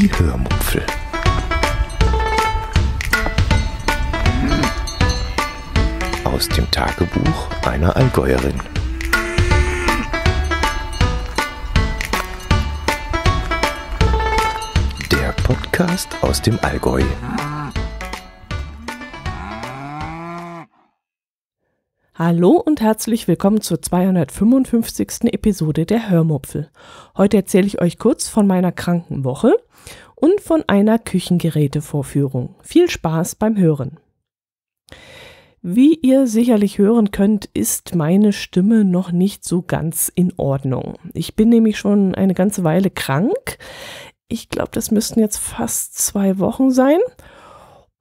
die Hörmupfel. Hm. Aus dem Tagebuch einer Allgäuerin. Der Podcast aus dem Allgäu. Hallo und herzlich willkommen zur 255. Episode der Hörmupfel. Heute erzähle ich euch kurz von meiner kranken Woche und von einer Küchengerätevorführung. Viel Spaß beim Hören. Wie ihr sicherlich hören könnt, ist meine Stimme noch nicht so ganz in Ordnung. Ich bin nämlich schon eine ganze Weile krank. Ich glaube, das müssten jetzt fast zwei Wochen sein.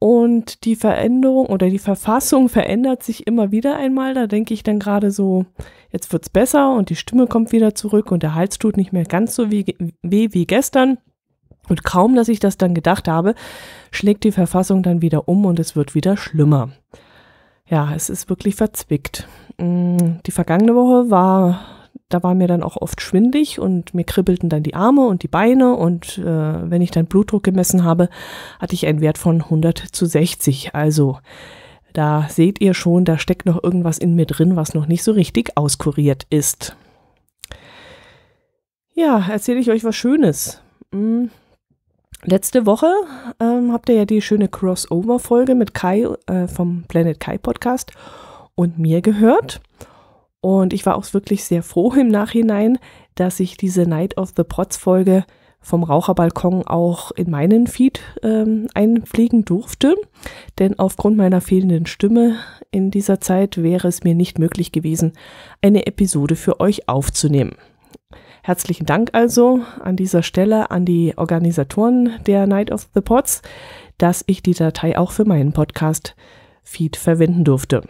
Und die Veränderung oder die Verfassung verändert sich immer wieder einmal. Da denke ich dann gerade so, jetzt wird es besser und die Stimme kommt wieder zurück und der Hals tut nicht mehr ganz so weh wie gestern. Und kaum, dass ich das dann gedacht habe, schlägt die Verfassung dann wieder um und es wird wieder schlimmer. Ja, es ist wirklich verzwickt. Mm, die vergangene Woche war da war mir dann auch oft schwindlig und mir kribbelten dann die Arme und die Beine und äh, wenn ich dann Blutdruck gemessen habe, hatte ich einen Wert von 100 zu 60. Also da seht ihr schon, da steckt noch irgendwas in mir drin, was noch nicht so richtig auskuriert ist. Ja, erzähle ich euch was Schönes. Hm. Letzte Woche ähm, habt ihr ja die schöne Crossover-Folge mit Kai äh, vom Planet Kai Podcast und mir gehört. Und ich war auch wirklich sehr froh im Nachhinein, dass ich diese Night of the Prots Folge vom Raucherbalkon auch in meinen Feed ähm, einpflegen durfte. Denn aufgrund meiner fehlenden Stimme in dieser Zeit wäre es mir nicht möglich gewesen, eine Episode für euch aufzunehmen. Herzlichen Dank also an dieser Stelle an die Organisatoren der Night of the Pots, dass ich die Datei auch für meinen Podcast-Feed verwenden durfte.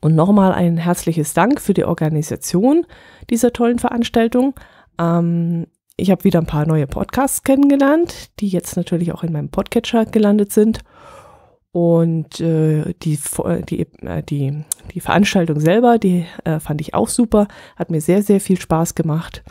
Und nochmal ein herzliches Dank für die Organisation dieser tollen Veranstaltung. Ähm, ich habe wieder ein paar neue Podcasts kennengelernt, die jetzt natürlich auch in meinem Podcatcher gelandet sind. Und äh, die, die, äh, die, die Veranstaltung selber, die äh, fand ich auch super, hat mir sehr, sehr viel Spaß gemacht.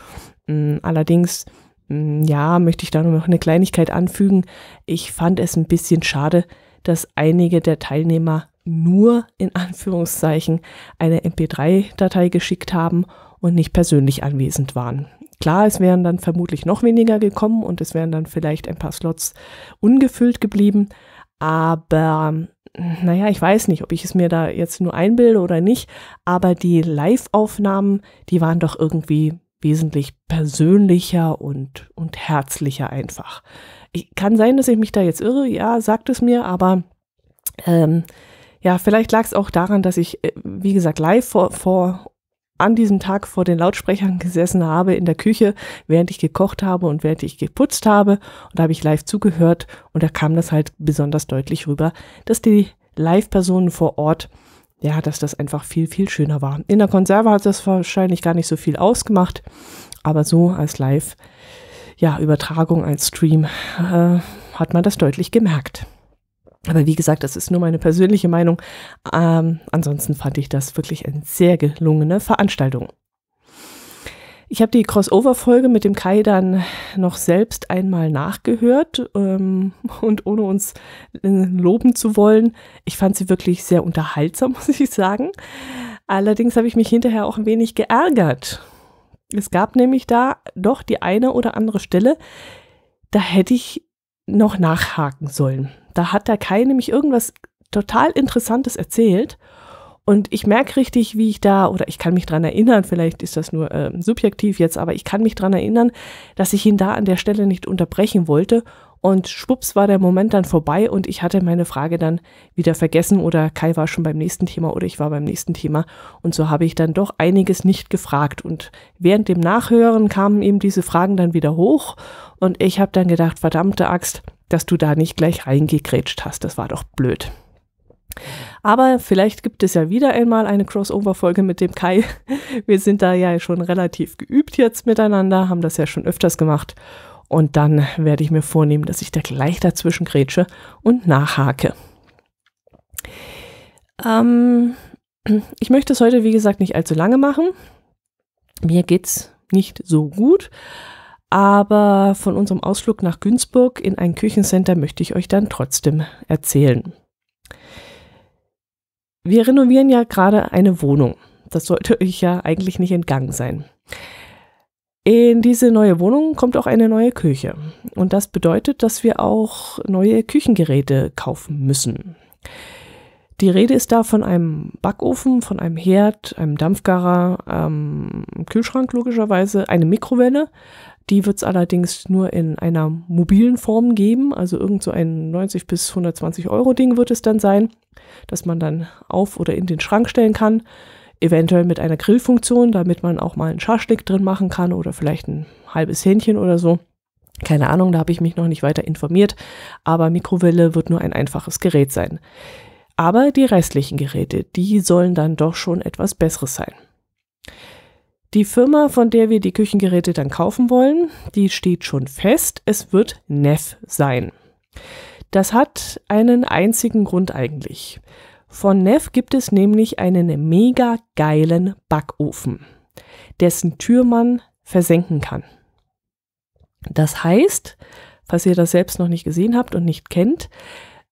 Mm, allerdings, mm, ja, möchte ich da nur noch eine Kleinigkeit anfügen. Ich fand es ein bisschen schade, dass einige der Teilnehmer nur in Anführungszeichen eine MP3-Datei geschickt haben und nicht persönlich anwesend waren. Klar, es wären dann vermutlich noch weniger gekommen und es wären dann vielleicht ein paar Slots ungefüllt geblieben, aber naja, ich weiß nicht, ob ich es mir da jetzt nur einbilde oder nicht, aber die Live-Aufnahmen, die waren doch irgendwie wesentlich persönlicher und, und herzlicher einfach. Ich, kann sein, dass ich mich da jetzt irre, ja, sagt es mir, aber ähm, ja, vielleicht lag es auch daran, dass ich, äh, wie gesagt, live vor, vor an diesem Tag vor den Lautsprechern gesessen habe in der Küche, während ich gekocht habe und während ich geputzt habe. Und da habe ich live zugehört und da kam das halt besonders deutlich rüber, dass die Live-Personen vor Ort, ja, dass das einfach viel, viel schöner war. In der Konserve hat das wahrscheinlich gar nicht so viel ausgemacht, aber so als Live, ja, Übertragung, als Stream äh, hat man das deutlich gemerkt. Aber wie gesagt, das ist nur meine persönliche Meinung. Ähm, ansonsten fand ich das wirklich eine sehr gelungene Veranstaltung. Ich habe die Crossover-Folge mit dem Kai dann noch selbst einmal nachgehört ähm, und ohne uns äh, loben zu wollen, ich fand sie wirklich sehr unterhaltsam, muss ich sagen. Allerdings habe ich mich hinterher auch ein wenig geärgert. Es gab nämlich da doch die eine oder andere Stelle, da hätte ich noch nachhaken sollen. Da hat der Kai nämlich irgendwas total Interessantes erzählt. Und ich merke richtig, wie ich da, oder ich kann mich daran erinnern, vielleicht ist das nur äh, subjektiv jetzt, aber ich kann mich daran erinnern, dass ich ihn da an der Stelle nicht unterbrechen wollte und schwupps war der Moment dann vorbei und ich hatte meine Frage dann wieder vergessen oder Kai war schon beim nächsten Thema oder ich war beim nächsten Thema. Und so habe ich dann doch einiges nicht gefragt. Und während dem Nachhören kamen eben diese Fragen dann wieder hoch und ich habe dann gedacht, verdammte Axt, dass du da nicht gleich reingekrätscht hast. Das war doch blöd. Aber vielleicht gibt es ja wieder einmal eine Crossover-Folge mit dem Kai. Wir sind da ja schon relativ geübt jetzt miteinander, haben das ja schon öfters gemacht und dann werde ich mir vornehmen, dass ich da gleich dazwischen grätsche und nachhake. Ähm, ich möchte es heute, wie gesagt, nicht allzu lange machen. Mir geht's nicht so gut. Aber von unserem Ausflug nach Günzburg in ein Küchencenter möchte ich euch dann trotzdem erzählen. Wir renovieren ja gerade eine Wohnung. Das sollte euch ja eigentlich nicht entgangen sein. In diese neue Wohnung kommt auch eine neue Küche. Und das bedeutet, dass wir auch neue Küchengeräte kaufen müssen. Die Rede ist da von einem Backofen, von einem Herd, einem Dampfgarer, ähm, Kühlschrank logischerweise, eine Mikrowelle. Die wird es allerdings nur in einer mobilen Form geben, also irgend so ein 90 bis 120 Euro Ding wird es dann sein, dass man dann auf oder in den Schrank stellen kann eventuell mit einer Grillfunktion, damit man auch mal einen Schaschlik drin machen kann oder vielleicht ein halbes Hähnchen oder so. Keine Ahnung, da habe ich mich noch nicht weiter informiert, aber Mikrowelle wird nur ein einfaches Gerät sein. Aber die restlichen Geräte, die sollen dann doch schon etwas Besseres sein. Die Firma, von der wir die Küchengeräte dann kaufen wollen, die steht schon fest, es wird Neff sein. Das hat einen einzigen Grund eigentlich. Von Neff gibt es nämlich einen mega geilen Backofen, dessen Tür man versenken kann. Das heißt, falls ihr das selbst noch nicht gesehen habt und nicht kennt,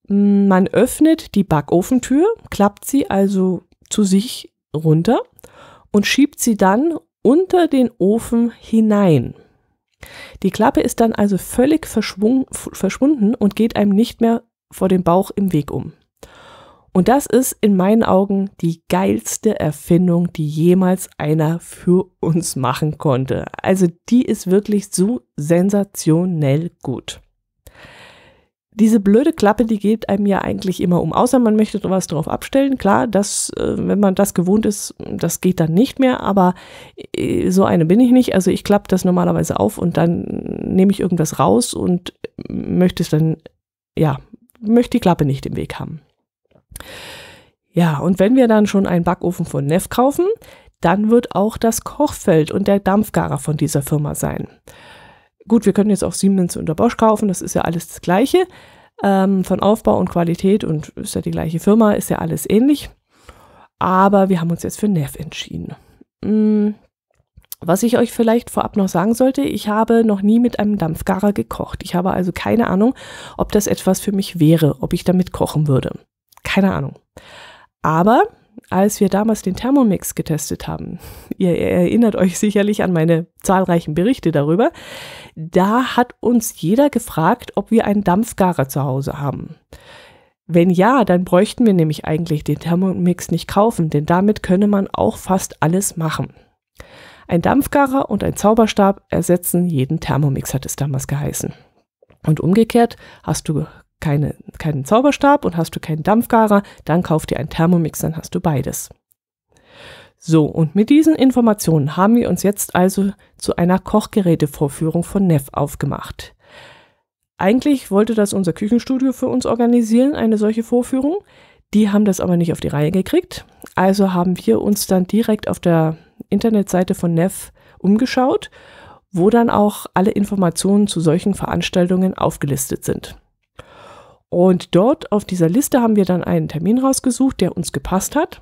mm, man öffnet die Backofentür, klappt sie also zu sich runter und schiebt sie dann unter den Ofen hinein. Die Klappe ist dann also völlig verschwunden und geht einem nicht mehr vor dem Bauch im Weg um. Und das ist in meinen Augen die geilste Erfindung, die jemals einer für uns machen konnte. Also die ist wirklich so sensationell gut. Diese blöde Klappe, die geht einem ja eigentlich immer um, außer man möchte was drauf abstellen. Klar, das, äh, wenn man das gewohnt ist, das geht dann nicht mehr, aber äh, so eine bin ich nicht. Also ich klappe das normalerweise auf und dann nehme ich irgendwas raus und möchte es dann, ja, möchte die Klappe nicht im Weg haben. Ja, und wenn wir dann schon einen Backofen von Neff kaufen, dann wird auch das Kochfeld und der Dampfgarer von dieser Firma sein. Gut, wir können jetzt auch Siemens und Bosch kaufen, das ist ja alles das Gleiche. Ähm, von Aufbau und Qualität und ist ja die gleiche Firma, ist ja alles ähnlich. Aber wir haben uns jetzt für Neff entschieden. Hm. Was ich euch vielleicht vorab noch sagen sollte, ich habe noch nie mit einem Dampfgarer gekocht. Ich habe also keine Ahnung, ob das etwas für mich wäre, ob ich damit kochen würde. Keine Ahnung. Aber als wir damals den Thermomix getestet haben, ihr erinnert euch sicherlich an meine zahlreichen Berichte darüber, da hat uns jeder gefragt, ob wir einen Dampfgarer zu Hause haben. Wenn ja, dann bräuchten wir nämlich eigentlich den Thermomix nicht kaufen, denn damit könne man auch fast alles machen. Ein Dampfgarer und ein Zauberstab ersetzen jeden Thermomix, hat es damals geheißen. Und umgekehrt hast du keine, keinen Zauberstab und hast du keinen Dampfgarer, dann kauf dir einen Thermomix, dann hast du beides. So, und mit diesen Informationen haben wir uns jetzt also zu einer Kochgerätevorführung von Neff aufgemacht. Eigentlich wollte das unser Küchenstudio für uns organisieren, eine solche Vorführung. Die haben das aber nicht auf die Reihe gekriegt. Also haben wir uns dann direkt auf der Internetseite von Neff umgeschaut, wo dann auch alle Informationen zu solchen Veranstaltungen aufgelistet sind. Und dort auf dieser Liste haben wir dann einen Termin rausgesucht, der uns gepasst hat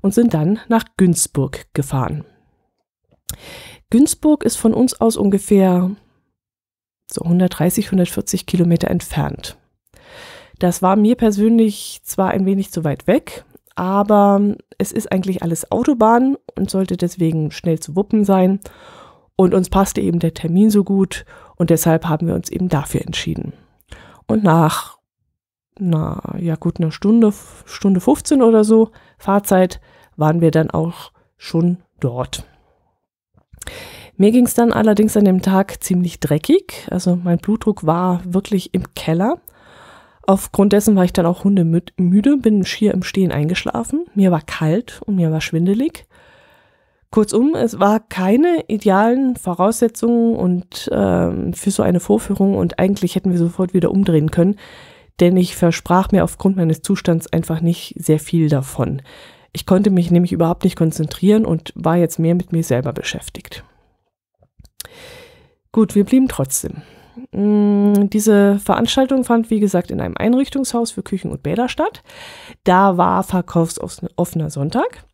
und sind dann nach Günzburg gefahren. Günzburg ist von uns aus ungefähr so 130, 140 Kilometer entfernt. Das war mir persönlich zwar ein wenig zu weit weg, aber es ist eigentlich alles Autobahn und sollte deswegen schnell zu wuppen sein. Und uns passte eben der Termin so gut und deshalb haben wir uns eben dafür entschieden. Und nach na ja gut eine Stunde, Stunde 15 oder so Fahrzeit waren wir dann auch schon dort. Mir ging es dann allerdings an dem Tag ziemlich dreckig, also mein Blutdruck war wirklich im Keller. Aufgrund dessen war ich dann auch hundemüde, bin schier im Stehen eingeschlafen. Mir war kalt und mir war schwindelig. Kurzum, es war keine idealen Voraussetzungen und ähm, für so eine Vorführung und eigentlich hätten wir sofort wieder umdrehen können denn ich versprach mir aufgrund meines Zustands einfach nicht sehr viel davon. Ich konnte mich nämlich überhaupt nicht konzentrieren und war jetzt mehr mit mir selber beschäftigt. Gut, wir blieben trotzdem. Mm, diese Veranstaltung fand, wie gesagt, in einem Einrichtungshaus für Küchen und Bäder statt. Da war verkaufsoffener Sonntag.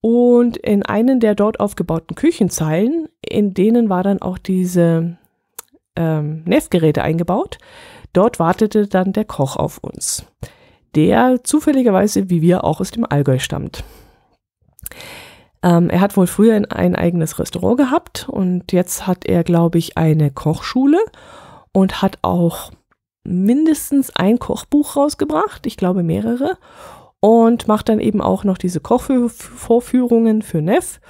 Und in einen der dort aufgebauten Küchenzeilen, in denen war dann auch diese ähm, Neffgeräte eingebaut, Dort wartete dann der Koch auf uns, der zufälligerweise wie wir auch aus dem Allgäu stammt. Ähm, er hat wohl früher ein eigenes Restaurant gehabt und jetzt hat er, glaube ich, eine Kochschule und hat auch mindestens ein Kochbuch rausgebracht, ich glaube mehrere, und macht dann eben auch noch diese Kochvorführungen für Neff,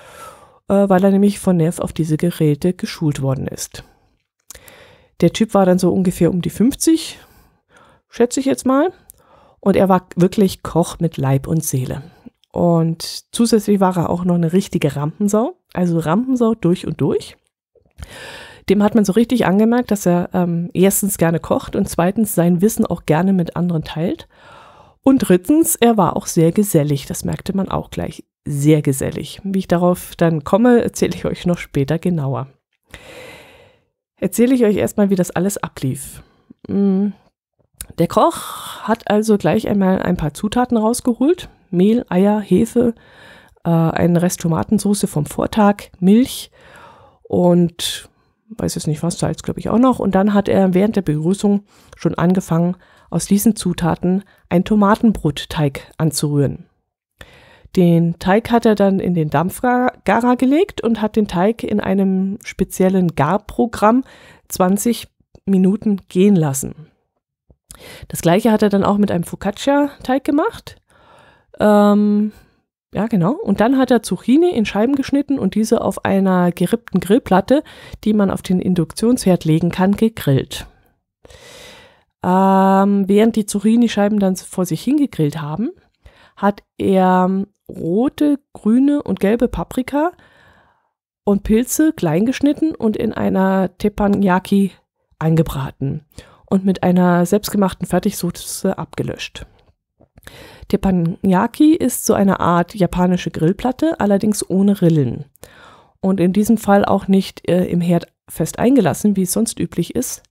äh, weil er nämlich von Neff auf diese Geräte geschult worden ist. Der Typ war dann so ungefähr um die 50, schätze ich jetzt mal. Und er war wirklich Koch mit Leib und Seele. Und zusätzlich war er auch noch eine richtige Rampensau, also Rampensau durch und durch. Dem hat man so richtig angemerkt, dass er ähm, erstens gerne kocht und zweitens sein Wissen auch gerne mit anderen teilt. Und drittens, er war auch sehr gesellig, das merkte man auch gleich. Sehr gesellig. Wie ich darauf dann komme, erzähle ich euch noch später genauer erzähle ich euch erstmal, wie das alles ablief. Mm. Der Koch hat also gleich einmal ein paar Zutaten rausgeholt. Mehl, Eier, Hefe, äh, einen Rest Tomatensauce vom Vortag, Milch und weiß jetzt nicht was, Salz glaube ich auch noch. Und dann hat er während der Begrüßung schon angefangen, aus diesen Zutaten ein Tomatenbrotteig anzurühren. Den Teig hat er dann in den Dampfgarer gelegt und hat den Teig in einem speziellen Garprogramm 20 Minuten gehen lassen. Das gleiche hat er dann auch mit einem Focaccia-Teig gemacht. Ähm, ja, genau. Und dann hat er Zucchini in Scheiben geschnitten und diese auf einer gerippten Grillplatte, die man auf den Induktionsherd legen kann, gegrillt. Ähm, während die Zucchini-Scheiben dann vor sich hingegrillt haben, hat er ähm, rote, grüne und gelbe Paprika und Pilze kleingeschnitten und in einer Teppanyaki angebraten und mit einer selbstgemachten Fertigsoße abgelöscht. Teppanyaki ist so eine Art japanische Grillplatte, allerdings ohne Rillen und in diesem Fall auch nicht äh, im Herd fest eingelassen, wie es sonst üblich ist,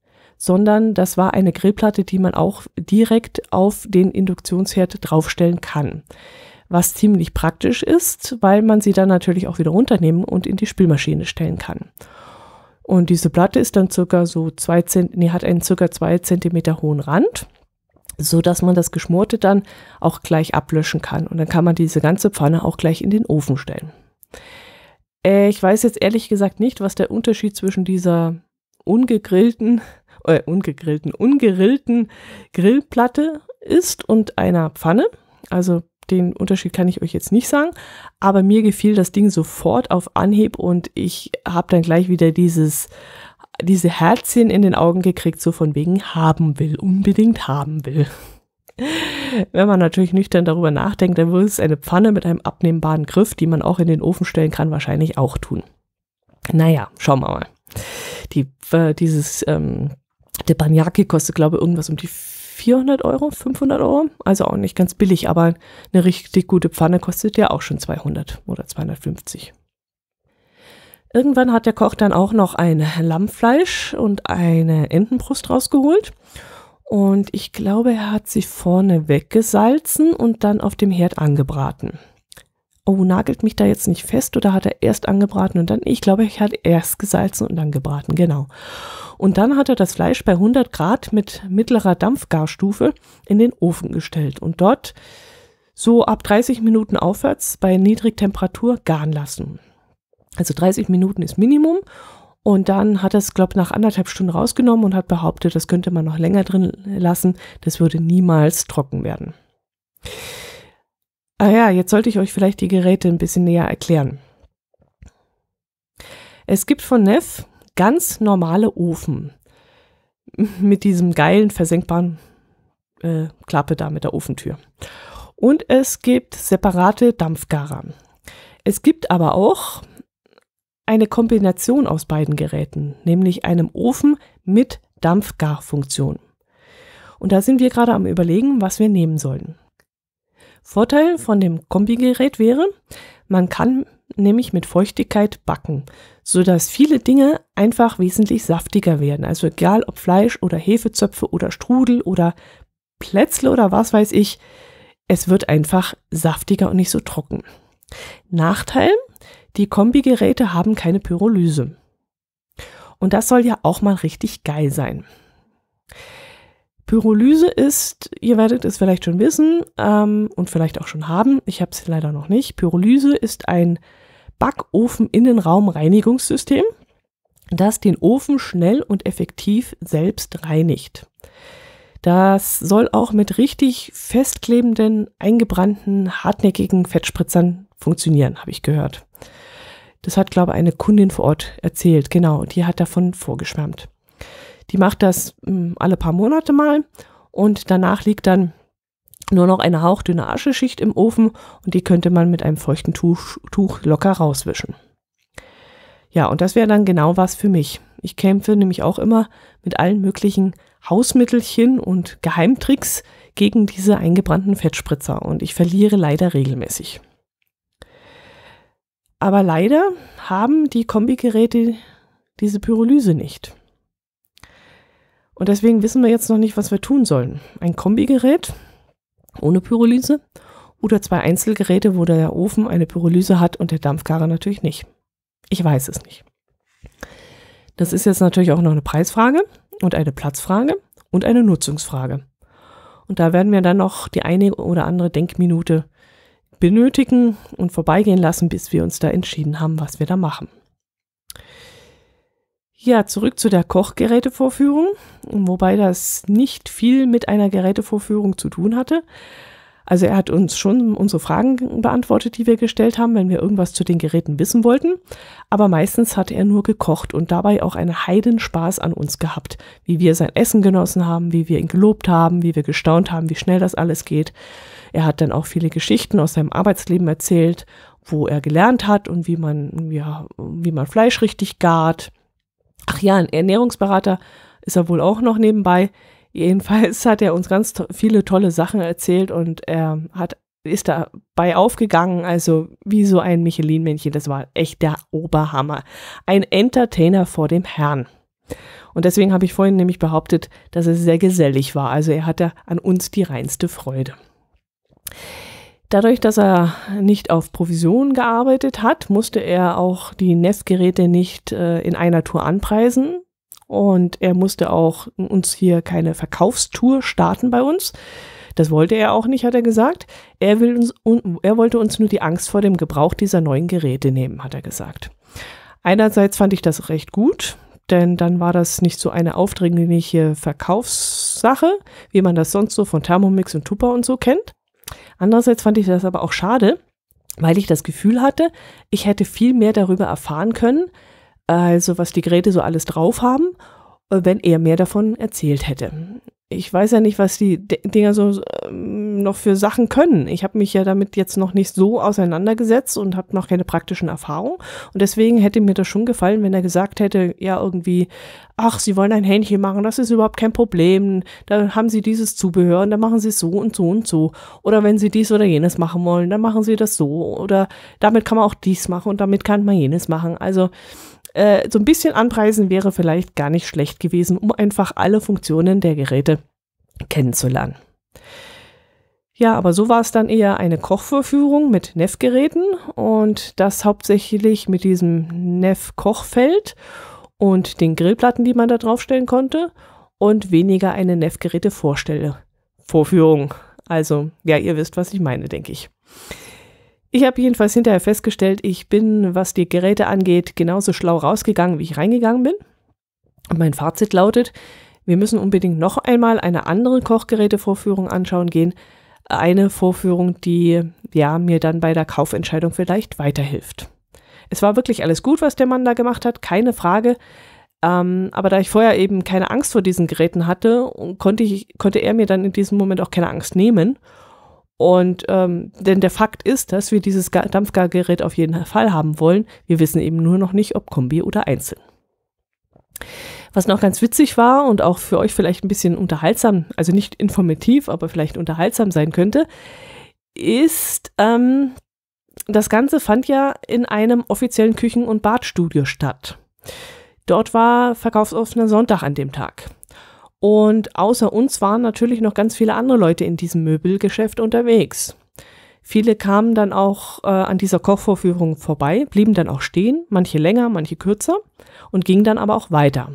sondern das war eine Grillplatte, die man auch direkt auf den Induktionsherd draufstellen kann. Was ziemlich praktisch ist, weil man sie dann natürlich auch wieder runternehmen und in die Spülmaschine stellen kann. Und diese Platte ist dann circa so zwei Zent nee, hat einen circa 2 cm hohen Rand, sodass man das Geschmorte dann auch gleich ablöschen kann. Und dann kann man diese ganze Pfanne auch gleich in den Ofen stellen. Äh, ich weiß jetzt ehrlich gesagt nicht, was der Unterschied zwischen dieser ungegrillten äh, ungegrillten, ungerillten Grillplatte ist und einer Pfanne. Also den Unterschied kann ich euch jetzt nicht sagen, aber mir gefiel das Ding sofort auf Anhieb und ich habe dann gleich wieder dieses diese Herzchen in den Augen gekriegt, so von wegen haben will, unbedingt haben will. Wenn man natürlich nüchtern darüber nachdenkt, dann würde es eine Pfanne mit einem abnehmbaren Griff, die man auch in den Ofen stellen kann, wahrscheinlich auch tun. Naja, schauen wir mal. Die, äh, dieses ähm, der Banyaki kostet, glaube ich, irgendwas um die 400 Euro, 500 Euro. Also auch nicht ganz billig, aber eine richtig gute Pfanne kostet ja auch schon 200 oder 250. Irgendwann hat der Koch dann auch noch ein Lammfleisch und eine Entenbrust rausgeholt. Und ich glaube, er hat sie vorne weggesalzen und dann auf dem Herd angebraten oh, nagelt mich da jetzt nicht fest oder hat er erst angebraten und dann, ich glaube, ich hatte erst gesalzen und dann gebraten, genau. Und dann hat er das Fleisch bei 100 Grad mit mittlerer Dampfgarstufe in den Ofen gestellt und dort so ab 30 Minuten aufwärts bei Niedrigtemperatur garen lassen. Also 30 Minuten ist Minimum und dann hat er es, glaube ich, nach anderthalb Stunden rausgenommen und hat behauptet, das könnte man noch länger drin lassen, das würde niemals trocken werden. Ah ja, jetzt sollte ich euch vielleicht die Geräte ein bisschen näher erklären. Es gibt von Neff ganz normale Ofen mit diesem geilen versenkbaren äh, Klappe da mit der Ofentür. Und es gibt separate Dampfgarer. Es gibt aber auch eine Kombination aus beiden Geräten, nämlich einem Ofen mit Dampfgarfunktion. Und da sind wir gerade am Überlegen, was wir nehmen sollen. Vorteil von dem Kombigerät wäre, man kann nämlich mit Feuchtigkeit backen, sodass viele Dinge einfach wesentlich saftiger werden. Also egal ob Fleisch oder Hefezöpfe oder Strudel oder Plätzle oder was weiß ich, es wird einfach saftiger und nicht so trocken. Nachteil, die Kombigeräte haben keine Pyrolyse. Und das soll ja auch mal richtig geil sein. Pyrolyse ist, ihr werdet es vielleicht schon wissen ähm, und vielleicht auch schon haben, ich habe es leider noch nicht, Pyrolyse ist ein Backofen-Innenraum-Reinigungssystem, das den Ofen schnell und effektiv selbst reinigt. Das soll auch mit richtig festklebenden, eingebrannten, hartnäckigen Fettspritzern funktionieren, habe ich gehört. Das hat, glaube ich, eine Kundin vor Ort erzählt, genau, und die hat davon vorgeschwärmt. Die macht das mh, hm, alle paar Monate mal und danach liegt dann nur noch eine hauchdünne Ascheschicht im Ofen und die könnte man mit einem feuchten Tuch, Tuch locker rauswischen. Ja, und das wäre dann genau was für mich. Ich kämpfe nämlich auch immer mit allen möglichen Hausmittelchen und Geheimtricks gegen diese eingebrannten Fettspritzer und ich verliere leider regelmäßig. Aber leider haben die Kombigeräte diese Pyrolyse nicht. Und deswegen wissen wir jetzt noch nicht, was wir tun sollen. Ein Kombigerät ohne Pyrolyse oder zwei Einzelgeräte, wo der Ofen eine Pyrolyse hat und der Dampfkarrer natürlich nicht. Ich weiß es nicht. Das ist jetzt natürlich auch noch eine Preisfrage und eine Platzfrage und eine Nutzungsfrage. Und da werden wir dann noch die eine oder andere Denkminute benötigen und vorbeigehen lassen, bis wir uns da entschieden haben, was wir da machen. Ja, zurück zu der Kochgerätevorführung, wobei das nicht viel mit einer Gerätevorführung zu tun hatte. Also er hat uns schon unsere Fragen beantwortet, die wir gestellt haben, wenn wir irgendwas zu den Geräten wissen wollten. Aber meistens hat er nur gekocht und dabei auch einen Heidenspaß an uns gehabt, wie wir sein Essen genossen haben, wie wir ihn gelobt haben, wie wir gestaunt haben, wie schnell das alles geht. Er hat dann auch viele Geschichten aus seinem Arbeitsleben erzählt, wo er gelernt hat und wie man, ja, wie man Fleisch richtig gart Ach ja, ein Ernährungsberater ist er wohl auch noch nebenbei. Jedenfalls hat er uns ganz to viele tolle Sachen erzählt und er hat, ist dabei aufgegangen, also wie so ein Michelin-Männchen. Das war echt der Oberhammer. Ein Entertainer vor dem Herrn. Und deswegen habe ich vorhin nämlich behauptet, dass er sehr gesellig war. Also er hatte an uns die reinste Freude. Dadurch, dass er nicht auf Provision gearbeitet hat, musste er auch die Nestgeräte nicht äh, in einer Tour anpreisen. Und er musste auch uns hier keine Verkaufstour starten bei uns. Das wollte er auch nicht, hat er gesagt. Er, will uns, er wollte uns nur die Angst vor dem Gebrauch dieser neuen Geräte nehmen, hat er gesagt. Einerseits fand ich das recht gut, denn dann war das nicht so eine aufdringliche Verkaufssache, wie man das sonst so von Thermomix und Tupper und so kennt. Andererseits fand ich das aber auch schade, weil ich das Gefühl hatte, ich hätte viel mehr darüber erfahren können, also was die Geräte so alles drauf haben, äh, wenn er mehr davon erzählt hätte ich weiß ja nicht, was die Dinger so ähm, noch für Sachen können. Ich habe mich ja damit jetzt noch nicht so auseinandergesetzt und habe noch keine praktischen Erfahrungen. Und deswegen hätte mir das schon gefallen, wenn er gesagt hätte, ja irgendwie, ach, Sie wollen ein Hähnchen machen, das ist überhaupt kein Problem. Dann haben Sie dieses Zubehör und dann machen Sie es so und so und so. Oder wenn Sie dies oder jenes machen wollen, dann machen Sie das so. Oder damit kann man auch dies machen und damit kann man jenes machen. Also äh, so ein bisschen anpreisen wäre vielleicht gar nicht schlecht gewesen, um einfach alle Funktionen der Geräte kennenzulernen. Ja, aber so war es dann eher eine Kochvorführung mit NEF-Geräten und das hauptsächlich mit diesem NEF-Kochfeld und den Grillplatten, die man da draufstellen konnte und weniger eine NEF-Geräte-Vorstellung. Vorführung. Also, ja, ihr wisst, was ich meine, denke ich. Ich habe jedenfalls hinterher festgestellt, ich bin, was die Geräte angeht, genauso schlau rausgegangen, wie ich reingegangen bin. Und mein Fazit lautet, wir müssen unbedingt noch einmal eine andere Kochgerätevorführung anschauen gehen. Eine Vorführung, die ja mir dann bei der Kaufentscheidung vielleicht weiterhilft. Es war wirklich alles gut, was der Mann da gemacht hat, keine Frage. Ähm, aber da ich vorher eben keine Angst vor diesen Geräten hatte, konnte, ich, konnte er mir dann in diesem Moment auch keine Angst nehmen. Und ähm, denn der Fakt ist, dass wir dieses Dampfgargerät auf jeden Fall haben wollen. Wir wissen eben nur noch nicht, ob Kombi oder einzeln. Was noch ganz witzig war und auch für euch vielleicht ein bisschen unterhaltsam, also nicht informativ, aber vielleicht unterhaltsam sein könnte, ist, ähm, das Ganze fand ja in einem offiziellen Küchen- und Badstudio statt. Dort war verkaufsoffener Sonntag an dem Tag. Und außer uns waren natürlich noch ganz viele andere Leute in diesem Möbelgeschäft unterwegs. Viele kamen dann auch äh, an dieser Kochvorführung vorbei, blieben dann auch stehen, manche länger, manche kürzer und gingen dann aber auch weiter.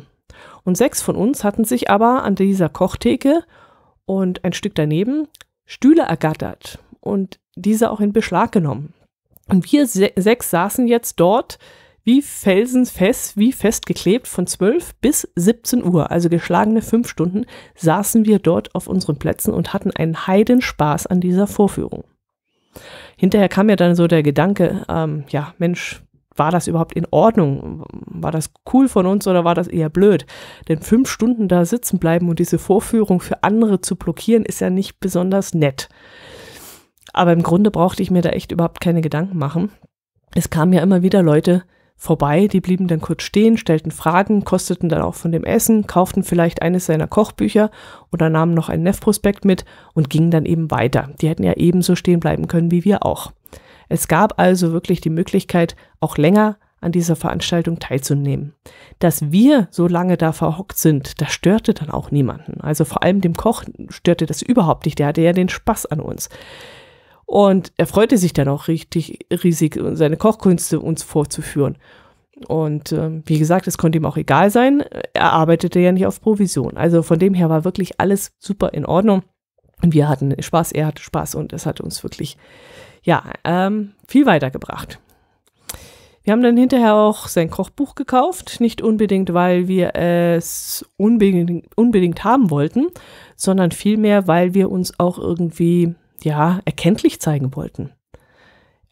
Und sechs von uns hatten sich aber an dieser Kochtheke und ein Stück daneben Stühle ergattert und diese auch in Beschlag genommen. Und wir se sechs saßen jetzt dort wie felsenfest, wie festgeklebt von 12 bis 17 Uhr, also geschlagene fünf Stunden, saßen wir dort auf unseren Plätzen und hatten einen Heidenspaß an dieser Vorführung. Hinterher kam ja dann so der Gedanke, ähm, ja, Mensch, war das überhaupt in Ordnung? War das cool von uns oder war das eher blöd? Denn fünf Stunden da sitzen bleiben und diese Vorführung für andere zu blockieren, ist ja nicht besonders nett. Aber im Grunde brauchte ich mir da echt überhaupt keine Gedanken machen. Es kamen ja immer wieder Leute, vorbei. Die blieben dann kurz stehen, stellten Fragen, kosteten dann auch von dem Essen, kauften vielleicht eines seiner Kochbücher oder nahmen noch einen Neff-Prospekt mit und gingen dann eben weiter. Die hätten ja ebenso stehen bleiben können wie wir auch. Es gab also wirklich die Möglichkeit, auch länger an dieser Veranstaltung teilzunehmen. Dass wir so lange da verhockt sind, das störte dann auch niemanden. Also vor allem dem Koch störte das überhaupt nicht. Der hatte ja den Spaß an uns. Und er freute sich dann auch richtig riesig, seine Kochkünste uns vorzuführen. Und äh, wie gesagt, es konnte ihm auch egal sein. Er arbeitete ja nicht auf Provision. Also von dem her war wirklich alles super in Ordnung. Und wir hatten Spaß, er hatte Spaß und es hat uns wirklich, ja, ähm, viel weitergebracht. Wir haben dann hinterher auch sein Kochbuch gekauft, nicht unbedingt, weil wir es unbedingt, unbedingt haben wollten, sondern vielmehr, weil wir uns auch irgendwie ja, erkenntlich zeigen wollten.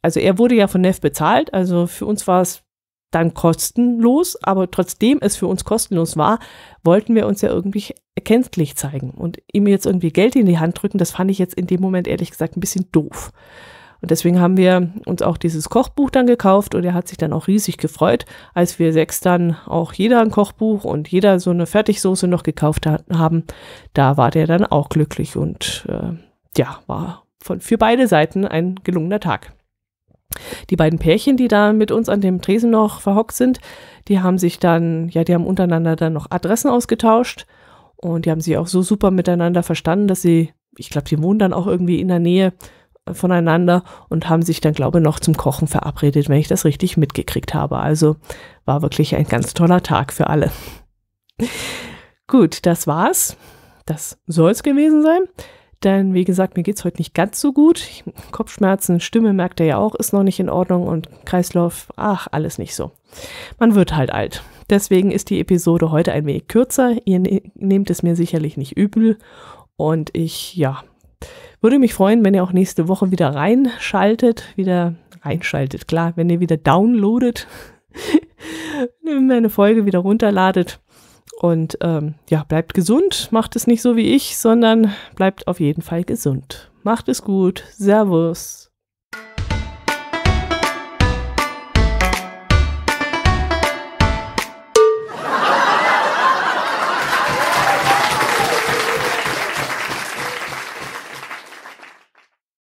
Also er wurde ja von Neff bezahlt, also für uns war es dann kostenlos, aber trotzdem es für uns kostenlos war, wollten wir uns ja irgendwie erkenntlich zeigen. Und ihm jetzt irgendwie Geld in die Hand drücken, das fand ich jetzt in dem Moment ehrlich gesagt ein bisschen doof. Und deswegen haben wir uns auch dieses Kochbuch dann gekauft und er hat sich dann auch riesig gefreut, als wir sechs dann auch jeder ein Kochbuch und jeder so eine Fertigsoße noch gekauft haben. Da war der dann auch glücklich und äh, ja, war von, für beide Seiten ein gelungener Tag. Die beiden Pärchen, die da mit uns an dem Tresen noch verhockt sind, die haben sich dann, ja, die haben untereinander dann noch Adressen ausgetauscht und die haben sich auch so super miteinander verstanden, dass sie, ich glaube, die wohnen dann auch irgendwie in der Nähe äh, voneinander und haben sich dann, glaube ich, noch zum Kochen verabredet, wenn ich das richtig mitgekriegt habe. Also war wirklich ein ganz toller Tag für alle. Gut, das war's. Das soll's gewesen sein. Denn wie gesagt, mir geht es heute nicht ganz so gut. Kopfschmerzen, Stimme merkt er ja auch, ist noch nicht in Ordnung und Kreislauf, ach, alles nicht so. Man wird halt alt. Deswegen ist die Episode heute ein wenig kürzer. Ihr ne-, nehmt es mir sicherlich nicht übel. Und ich, ja, würde mich freuen, wenn ihr auch nächste Woche wieder reinschaltet, wieder reinschaltet, klar, wenn ihr wieder downloadet, meine Folge wieder runterladet und ähm, ja, bleibt gesund, macht es nicht so wie ich, sondern bleibt auf jeden Fall gesund. Macht es gut. Servus.